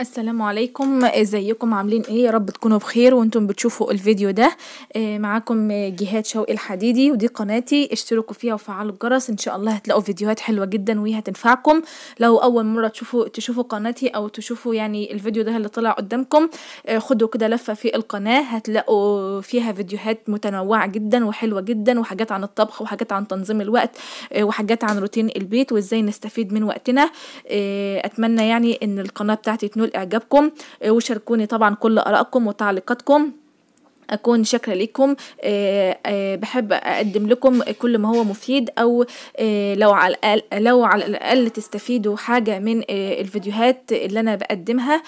السلام عليكم ازيكم عاملين ايه يا رب تكونوا بخير وانتم بتشوفوا الفيديو ده اه، معاكم جهاد شوقي الحديدي ودي قناتي اشتركوا فيها وفعلوا الجرس ان شاء الله هتلاقوا فيديوهات حلوه جدا وهي هتنفعكم لو اول مره تشوفوا تشوفوا قناتي او تشوفوا يعني الفيديو ده اللي طلع قدامكم اه، خدوا كده لفه في القناه هتلاقوا فيها فيديوهات متنوعه جدا وحلوه جدا وحاجات عن الطبخ وحاجات عن تنظيم الوقت اه، وحاجات عن روتين البيت وازاي نستفيد من وقتنا اتمنى يعني ان القناه بتاعتي تنول اعجابكم آه، وشاركوني طبعا كل ارائكم وتعليقاتكم أكون شاكرة لكم آه، آه، بحب أقدم لكم كل ما هو مفيد أو آه، لو على الأقل لو على الأقل تستفيدوا حاجة من الفيديوهات اللي أنا بقدمها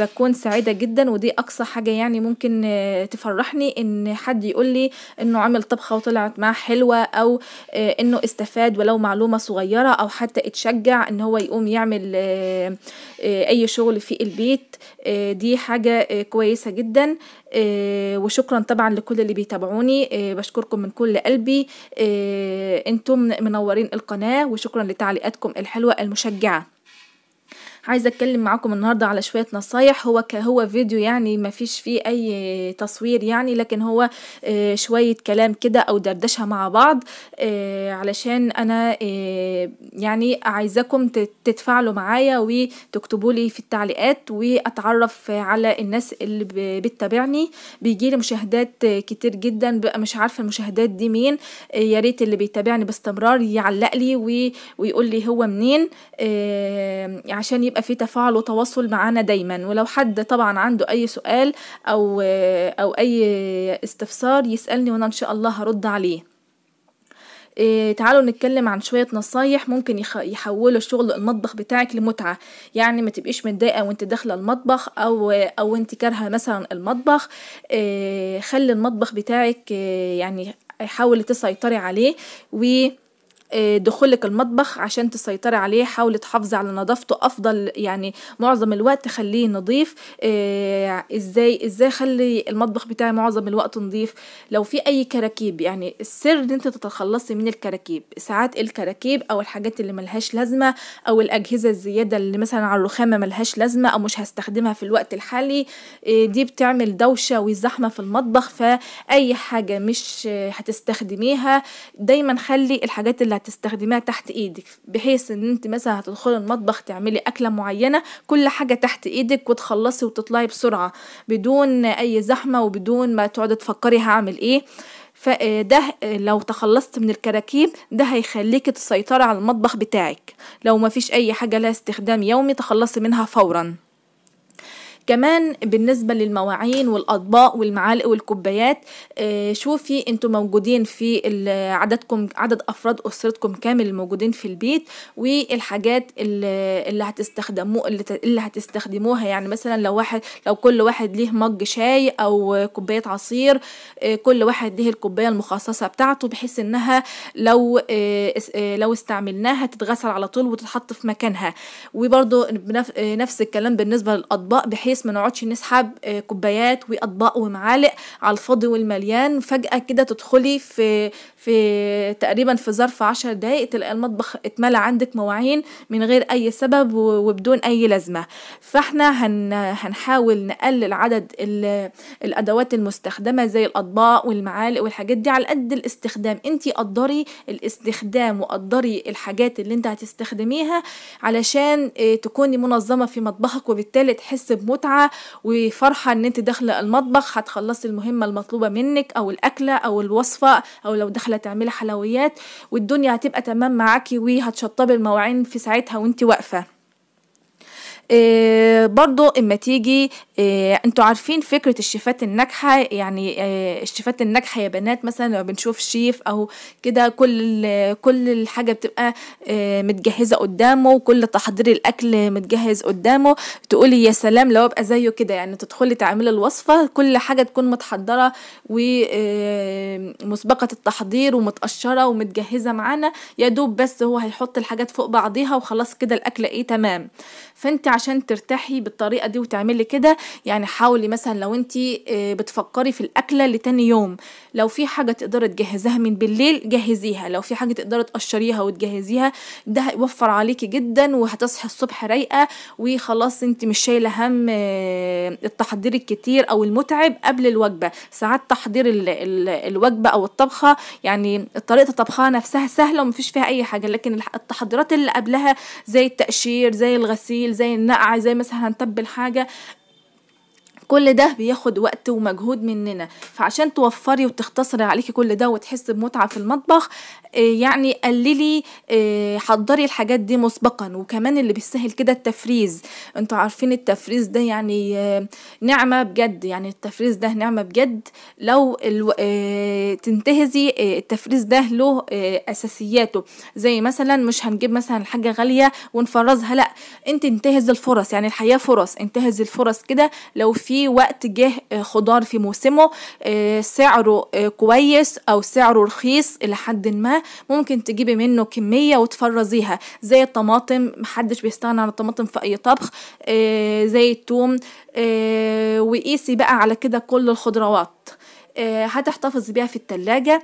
بكون سعيدة جدا ودي أقصى حاجة يعني ممكن تفرحني إن حد يقول لي إنه عمل طبخة وطلعت معاه حلوة أو إنه استفاد ولو معلومة صغيرة أو حتى اتشجع إن هو يقوم يعمل أي شغل في البيت دي حاجة كويسة جدا آه، وشكرا طبعا لكل اللي بيتابعوني آه، بشكركم من كل قلبي آه، انتم منورين القناة وشكرا لتعليقاتكم الحلوة المشجعة عايزه اتكلم معاكم النهارده على شويه نصايح هو كهو فيديو يعني ما فيش فيه اي تصوير يعني لكن هو آه، شويه كلام كده او دردشه مع بعض آه، علشان انا آه، يعني عايزاكم تتفاعلوا معايا وتكتبوا لي في التعليقات واتعرف على الناس اللي بتتابعني بيجي لي مشاهدات كتير جدا بقى مش عارفه المشاهدات دي مين يا ريت اللي بيتابعني باستمرار يعلق لي ويقول لي هو منين عشان يبقى في تفاعل وتواصل معانا دايما ولو حد طبعا عنده اي سؤال او او اي استفسار يسالني وانا ان شاء الله هرد عليه إيه تعالوا نتكلم عن شوية نصايح ممكن يخ... يحولوا شغل المطبخ بتاعك لمتعة يعني ما تبقيش متضايقة وانت داخلة المطبخ او او انت كارهة مثلا المطبخ إيه خلي المطبخ بتاعك إيه يعني حاولي تسيطري عليه و آه، دخولك المطبخ عشان تسيطري عليه حاولي تحافظي على نظافته افضل يعني معظم الوقت خليه نظيف آه، ازاي ازاي اخلي المطبخ بتاعي معظم الوقت نظيف لو في اي كراكيب يعني السر ان انت تتخلصي من الكراكيب ساعات الكراكيب او الحاجات اللي ملهاش لازمه او الاجهزه الزياده اللي مثلا على الرخامه ملهاش لازمه او مش هستخدمها في الوقت الحالي آه، دي بتعمل دوشه وزحمه في المطبخ فاي حاجه مش هتستخدميها دايما خلي الحاجات اللي هتستخدميها تحت ايدك بحيث ان انت مثلا هتدخلي المطبخ تعملي اكله معينه كل حاجه تحت ايدك وتخلصي وتطلعي بسرعه بدون اي زحمه وبدون ما تقعدي تفكري هعمل ايه فده لو تخلصت من الكراكيب ده هيخليك تسيطري على المطبخ بتاعك لو مفيش اي حاجه لها استخدام يومي تخلصي منها فورا كمان بالنسبة للمواعين والأطباق والمعالق والكوبايات آه، شوفي انتوا موجودين في عددكم عدد أفراد أسرتكم كامل الموجودين في البيت والحاجات اللي هتستخدموه اللي هتستخدموها يعني مثلا لو واحد لو كل واحد ليه مج شاي أو كوباية عصير آه، كل واحد ليه الكوباية المخصصة بتاعته بحيث انها لو آه، لو استعملناها تتغسل على طول وتتحط في مكانها وبرده نفس الكلام بالنسبة للأطباق بحيث كويس ما نقعدش نسحب آه، كوبايات واطباق ومعالق على الفاضي والمليان فجاه كده تدخلي في في تقريبا في ظرف عشر دقايق تلاقي المطبخ اتملى عندك مواعين من غير اي سبب وبدون اي لازمه فاحنا هن هنحاول نقلل عدد الادوات المستخدمه زي الاطباق والمعالق والحاجات دي على قد الاستخدام انت قدري الاستخدام وقدري الحاجات اللي انت هتستخدميها علشان آه، تكوني منظمه في مطبخك وبالتالي تحسي بمتعه متعه وفرحه ان انت داخله المطبخ هتخلصي المهمه المطلوبه منك او الاكله او الوصفه او لو داخله تعملي حلويات والدنيا هتبقى تمام معاكي وهتشطبي المواعين في ساعتها وانت واقفه إيه برضو اما تيجي إيه انتوا عارفين فكره الشيفات الناجحه يعني إيه الشيفات الناجحه يا بنات مثلا لما بنشوف شيف او كده كل كل الحاجه بتبقى إيه متجهزه قدامه وكل تحضير الاكل متجهز قدامه تقولي يا سلام لو ابقى زيه كده يعني تدخلي تعملي الوصفه كل حاجه تكون متحضره ومسبقه آه، التحضير ومتقشره ومتجهزه معانا يا دوب بس هو هيحط الحاجات فوق بعضيها وخلاص كده الاكل ايه تمام فانت عشان ترتاحي بالطريقه دي وتعملي كده يعني حاولي مثلا لو انت آه، بتفكري في الاكله لتاني يوم لو في حاجه تقدري تجهزيها من بالليل جهزيها لو في حاجه تقدري تقشريها وتجهزيها ده هيوفر عليكي جدا وهتصحي الصبح رايقه وخلاص انت مش شايله هم آه، التحضير الكتير او المتعب قبل الوجبه ساعات تحضير الوجبه او الطبخه يعني طريقه طبخها نفسها سهله ومفيش فيها اي حاجه لكن التحضيرات اللي قبلها زي التقشير زي الغسيل زي النقل لا زي مثلا هنتبل حاجه كل ده بياخد وقت ومجهود مننا فعشان توفري وتختصري عليكي كل ده وتحسي بمتعه في المطبخ آه، يعني قللي آه، حضري الحاجات دي مسبقا وكمان اللي بيسهل كده التفريز انتوا عارفين التفريز ده يعني آه، نعمه بجد يعني التفريز ده نعمه بجد لو تنتهزي التفريز ده له اساسياته زي مثلا مش هنجيب مثلا حاجه غاليه ونفرزها لا انت انتهز الفرص يعني الحياه فرص انتهز الفرص كده لو في وقت جه آه، خضار في موسمه آه، سعره آه، كويس او سعره رخيص الى حد ما ممكن تجيبي منه كميه وتفرزيها زي الطماطم محدش بيستغنى عن الطماطم في اي طبخ زي التوم وقيسي بقى على كده كل الخضروات هتحتفظي بيها في التلاجة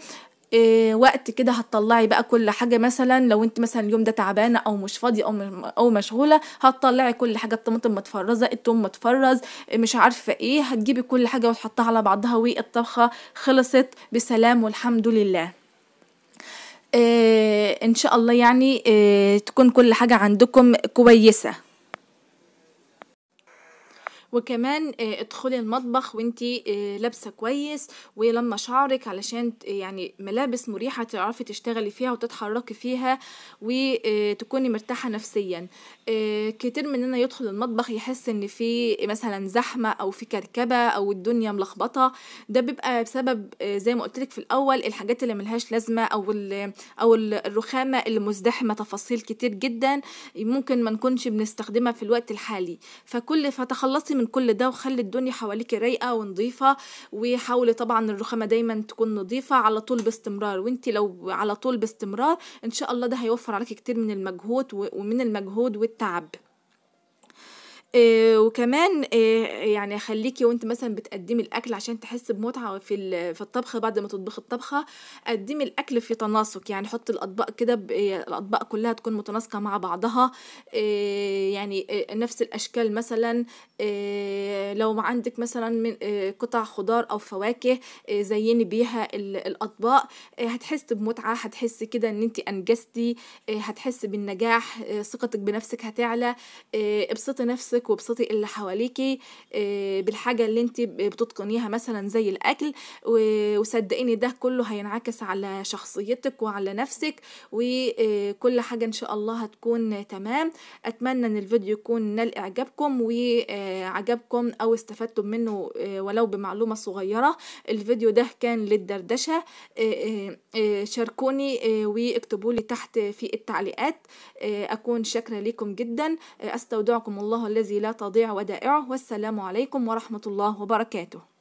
إيه، وقت كده هتطلعي بقى كل حاجه مثلا لو انت مثلا اليوم ده تعبانه او مش فاضيه او او مشغوله هتطلعي كل حاجه الطماطم متفرزه التوم متفرز مش عارفه ايه هتجيبي كل حاجه وتحطها على بعضها والطبخه خلصت بسلام والحمد لله إيه، ان شاء الله يعني إيه، تكون كل حاجه عندكم كويسه وكمان آه، ادخلي المطبخ وانتي آه، لابسه كويس ولما شعرك علشان يعني ملابس مريحه تعرفي تشتغلي فيها وتتحركي فيها وتكوني آه، مرتاحه نفسيا كتير مننا يدخل المطبخ يحس ان في مثلا زحمه او في كركبه او الدنيا ملخبطه ده بيبقى بسبب زي ما قلت لك في الاول الحاجات اللي ملهاش لازمه او او الرخامه اللي مزدحمه تفاصيل كتير جدا ممكن ما نكونش بنستخدمها في الوقت الحالي فكل فتخلصي من كل ده وخلي الدنيا حواليك رايقه ونظيفه وحاولي طبعا الرخامه دايما تكون نظيفه على طول باستمرار وانت لو على طول باستمرار ان شاء الله ده هيوفر عليك كتير من المجهود ومن المجهود والتعب آه، وكمان آه، يعني خليكي وانت مثلا بتقدمي الاكل عشان تحسي بمتعه في في الطبخ بعد ما تطبخي الطبخه قدمي الاكل في تناسق يعني حطي الاطباق كده آه، الاطباق كلها تكون متناسقه مع بعضها يعني نفس الاشكال مثلا لو عندك مثلا من قطع خضار او فواكه زيني بيها الاطباق هتحس بمتعه هتحس كده ان انت انجزتي هتحس بالنجاح ثقتك بنفسك هتعلى ابسطي نفسك نفسك وابسطي اللي حواليكي آه، بالحاجه اللي انت بتتقنيها مثلا زي الاكل وصدقيني ده كله هينعكس على شخصيتك وعلى نفسك وكل آه، حاجه ان شاء الله هتكون تمام اتمنى ان الفيديو يكون نال اعجابكم وعجبكم آه، او استفدتم منه ولو بمعلومه صغيره الفيديو ده كان للدردشه شاركوني واكتبوا لي تحت في التعليقات اكون شاكره ليكم جدا استودعكم الله الذي الذي لا تضيع ودائعه والسلام عليكم ورحمة الله وبركاته